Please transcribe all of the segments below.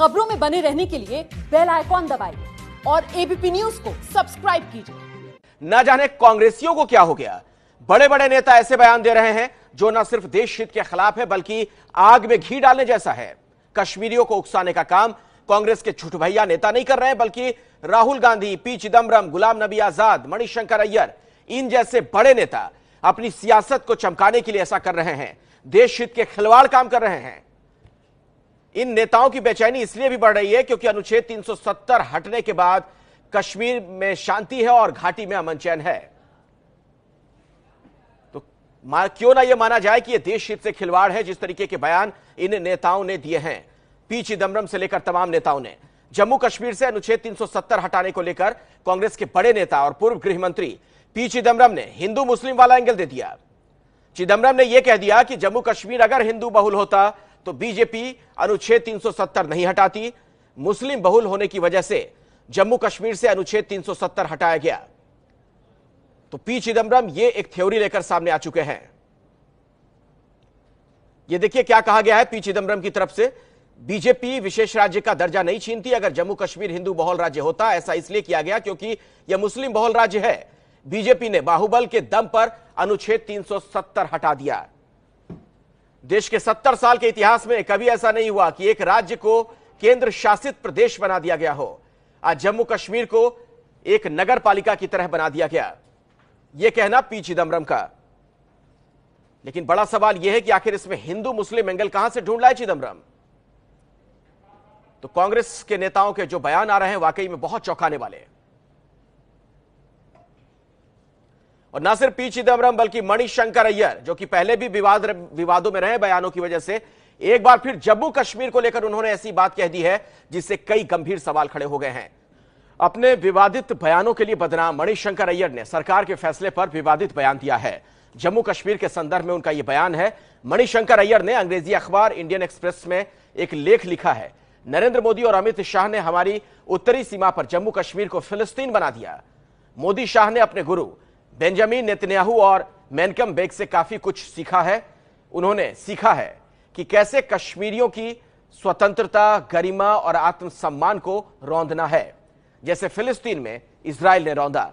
खबरों में बने रहने के लिए बेल आइकॉन दबाइए और एबीपी न्यूज को सब्सक्राइब कीजिए न जाने कांग्रेसियों को क्या हो गया बड़े बड़े नेता ऐसे बयान दे रहे हैं जो न सिर्फ देश हित के खिलाफ है बल्कि आग में घी डालने जैसा है कश्मीरियों को उकसाने का काम कांग्रेस के छुटभैया नेता नहीं कर रहे बल्कि राहुल गांधी पी चिदम्बरम गुलाम नबी आजाद मणिशंकर अय्यर इन जैसे बड़े नेता अपनी सियासत को चमकाने के लिए ऐसा कर रहे हैं देश हित के खिलवाड़ काम कर रहे हैं इन नेताओं की बेचैनी इसलिए भी बढ़ रही है क्योंकि अनुच्छेद 370 हटने के बाद कश्मीर में शांति है और घाटी में अमन चैन है तो क्यों ना यह माना जाए कि यह देश हित से खिलवाड़ है जिस तरीके के बयान इन नेताओं ने दिए हैं पी चिदम्बरम से लेकर तमाम नेताओं ने जम्मू कश्मीर से अनुच्छेद 370 हटाने को लेकर कांग्रेस के बड़े नेता और पूर्व गृह मंत्री पी चिदम्बरम ने हिंदू मुस्लिम वाला एंगल दे दिया चिदम्बरम ने यह कह दिया कि जम्मू कश्मीर अगर हिंदू बहुल होता तो बीजेपी अनुच्छेद 370 नहीं हटाती मुस्लिम बहुल होने की वजह से जम्मू कश्मीर से अनुच्छेद 370 हटाया गया तो पी चिदंबरम ये एक थ्योरी लेकर सामने आ चुके हैं ये देखिए क्या कहा गया है पी चिदंबरम की तरफ से बीजेपी विशेष राज्य का दर्जा नहीं छीनती अगर जम्मू कश्मीर हिंदू बहुल राज्य होता ऐसा इसलिए किया गया क्योंकि यह मुस्लिम बहुल राज्य है बीजेपी ने बाहुबल के दम पर अनुच्छेद 370 हटा दिया देश के सत्तर साल के इतिहास में कभी ऐसा नहीं हुआ कि एक राज्य को केंद्र शासित प्रदेश बना दिया गया हो आज जम्मू कश्मीर को एक नगर पालिका की तरह बना दिया गया यह कहना पी चिदम्बरम का लेकिन बड़ा सवाल यह है कि आखिर इसमें हिंदू मुस्लिम एंगल कहां से ढूंढ लाए चिदम्बरम तो कांग्रेस के नेताओं के जो बयान आ रहे हैं वाकई में बहुत चौंकाने वाले हैं और ना सिर्फ पी चिदम्बरम बल्कि मणिशंकर अय्यर जो कि पहले भी विवाद विवादों में रहे बयानों की वजह से एक बार फिर जम्मू कश्मीर को लेकर उन्होंने ऐसी बात कह दी है जिससे कई गंभीर सवाल खड़े हो गए हैं अपने विवादित बयानों के लिए बदनाम मणिशंकर अय्यर ने सरकार के फैसले पर विवादित बयान दिया है जम्मू कश्मीर के संदर्भ में उनका यह बयान है मणिशंकर अय्यर ने अंग्रेजी अखबार इंडियन एक्सप्रेस में एक लेख लिखा है नरेंद्र मोदी और अमित शाह ने हमारी उत्तरी सीमा पर जम्मू कश्मीर को फिलिस्तीन बना दिया मोदी शाह ने अपने गुरु बेंजामिन नेतन्याहू और मैनकम बेग से काफी कुछ सीखा है उन्होंने सीखा है कि कैसे कश्मीरियों की स्वतंत्रता गरिमा और आत्मसम्मान को रौंदना है जैसे फिलिस्तीन में इसराइल ने रौंदा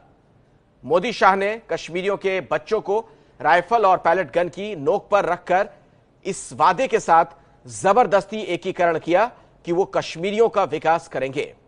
मोदी शाह ने कश्मीरियों के बच्चों को राइफल और पैलेट गन की नोक पर रखकर इस वादे के साथ जबरदस्ती एकीकरण किया कि वो कश्मीरियों का विकास करेंगे